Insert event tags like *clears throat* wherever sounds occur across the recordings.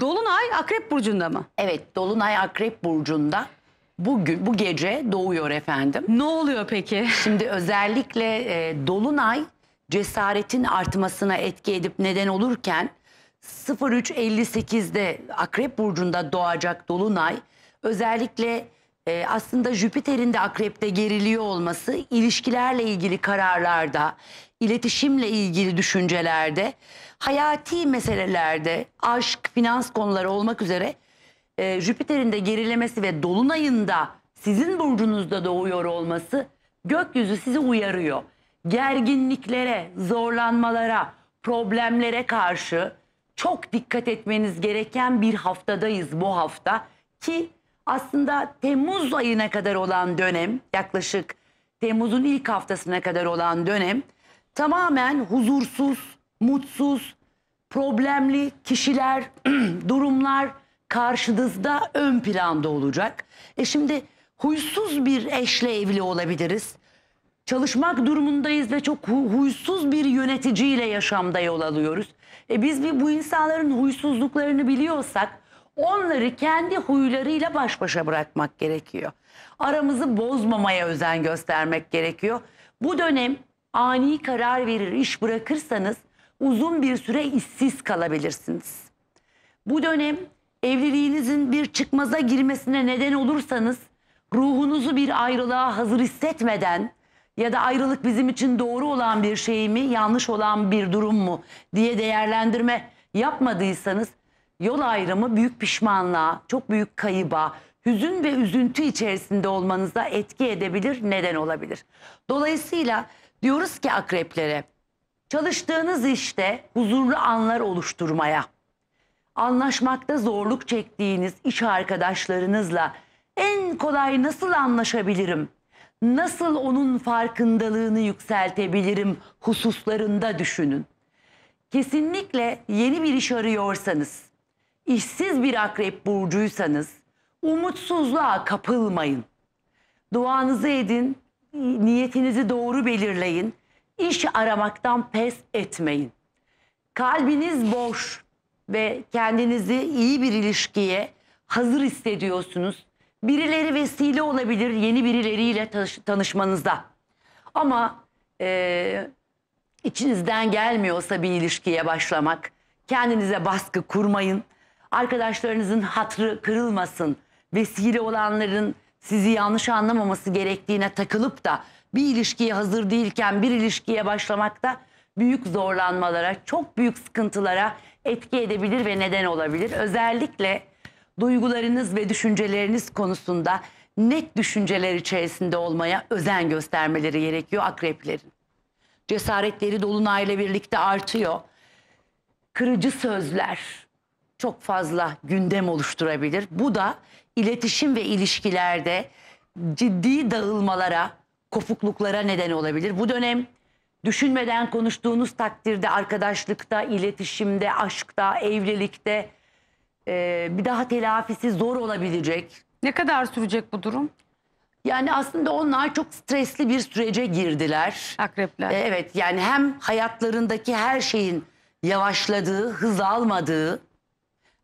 Dolunay Akrep Burcu'nda mı? Evet Dolunay Akrep Burcu'nda bugün bu gece doğuyor efendim. Ne oluyor peki? Şimdi özellikle e, Dolunay cesaretin artmasına etki edip neden olurken 03.58'de Akrep Burcu'nda doğacak Dolunay özellikle e, aslında Jüpiter'in de Akrep'te geriliyor olması ilişkilerle ilgili kararlarda iletişimle ilgili düşüncelerde, hayati meselelerde, aşk, finans konuları olmak üzere e, Jüpiter'in de gerilemesi ve dolunayında sizin burcunuzda doğuyor olması gökyüzü sizi uyarıyor. Gerginliklere, zorlanmalara, problemlere karşı çok dikkat etmeniz gereken bir haftadayız bu hafta ki aslında Temmuz ayına kadar olan dönem yaklaşık Temmuz'un ilk haftasına kadar olan dönem tamamen huzursuz, mutsuz, problemli kişiler, *clears throat* durumlar karşınızda ön planda olacak. E şimdi huysuz bir eşle evli olabiliriz. Çalışmak durumundayız ve çok huysuz bir yöneticiyle yaşamda yol alıyoruz. E biz bir bu insanların huysuzluklarını biliyorsak onları kendi huylarıyla baş başa bırakmak gerekiyor. Aramızı bozmamaya özen göstermek gerekiyor. Bu dönem ani karar verir, iş bırakırsanız uzun bir süre işsiz kalabilirsiniz. Bu dönem evliliğinizin bir çıkmaza girmesine neden olursanız ruhunuzu bir ayrılığa hazır hissetmeden ya da ayrılık bizim için doğru olan bir şey mi, yanlış olan bir durum mu diye değerlendirme yapmadıysanız yol ayrımı büyük pişmanlığa, çok büyük kayıba, hüzün ve üzüntü içerisinde olmanıza etki edebilir, neden olabilir. Dolayısıyla Diyoruz ki akreplere çalıştığınız işte huzurlu anlar oluşturmaya, anlaşmakta zorluk çektiğiniz iş arkadaşlarınızla en kolay nasıl anlaşabilirim, nasıl onun farkındalığını yükseltebilirim hususlarında düşünün. Kesinlikle yeni bir iş arıyorsanız, işsiz bir akrep burcuysanız umutsuzluğa kapılmayın. Duanızı edin, Niyetinizi doğru belirleyin. İş aramaktan pes etmeyin. Kalbiniz boş ve kendinizi iyi bir ilişkiye hazır hissediyorsunuz. Birileri vesile olabilir yeni birileriyle tanışmanızda. Ama e, içinizden gelmiyorsa bir ilişkiye başlamak, kendinize baskı kurmayın. Arkadaşlarınızın hatrı kırılmasın. Vesile olanların sizi yanlış anlamaması gerektiğine takılıp da bir ilişkiye hazır değilken bir ilişkiye başlamakta büyük zorlanmalara, çok büyük sıkıntılara etki edebilir ve neden olabilir. Özellikle duygularınız ve düşünceleriniz konusunda net düşünceler içerisinde olmaya özen göstermeleri gerekiyor akreplerin. Cesaretleri dolunayla birlikte artıyor. Kırıcı sözler, çok fazla gündem oluşturabilir. Bu da iletişim ve ilişkilerde ciddi dağılmalara, kopukluklara neden olabilir. Bu dönem düşünmeden konuştuğunuz takdirde arkadaşlıkta, iletişimde, aşkta, evlilikte e, bir daha telafisi zor olabilecek. Ne kadar sürecek bu durum? Yani aslında onlar çok stresli bir sürece girdiler. Akrepler. E, evet yani hem hayatlarındaki her şeyin yavaşladığı, hız almadığı,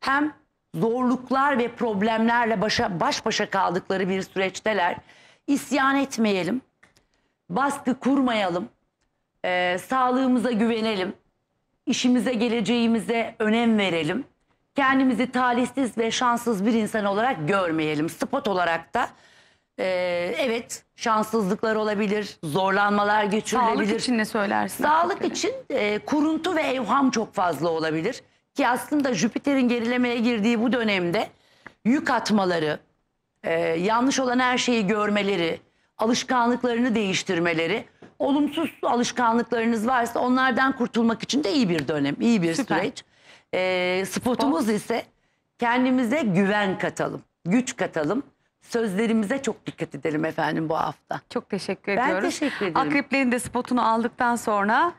hem zorluklar ve problemlerle başa, baş başa kaldıkları bir süreçteler. İsyan etmeyelim, baskı kurmayalım, e, sağlığımıza güvenelim, işimize geleceğimize önem verelim. Kendimizi talihsiz ve şanssız bir insan olarak görmeyelim. Spot olarak da e, evet şanssızlıklar olabilir, zorlanmalar geçirilebilir. Sağlık için ne söylersin? Sağlık için e, kuruntu ve evham çok fazla olabilir. Ki aslında Jüpiter'in gerilemeye girdiği bu dönemde yük atmaları, e, yanlış olan her şeyi görmeleri, alışkanlıklarını değiştirmeleri, olumsuz alışkanlıklarınız varsa onlardan kurtulmak için de iyi bir dönem, iyi bir Süper. süreç. E, spotumuz Spot. ise kendimize güven katalım, güç katalım. Sözlerimize çok dikkat edelim efendim bu hafta. Çok teşekkür ediyoruz. Ben teşekkür ederim. Akreplerin de spotunu aldıktan sonra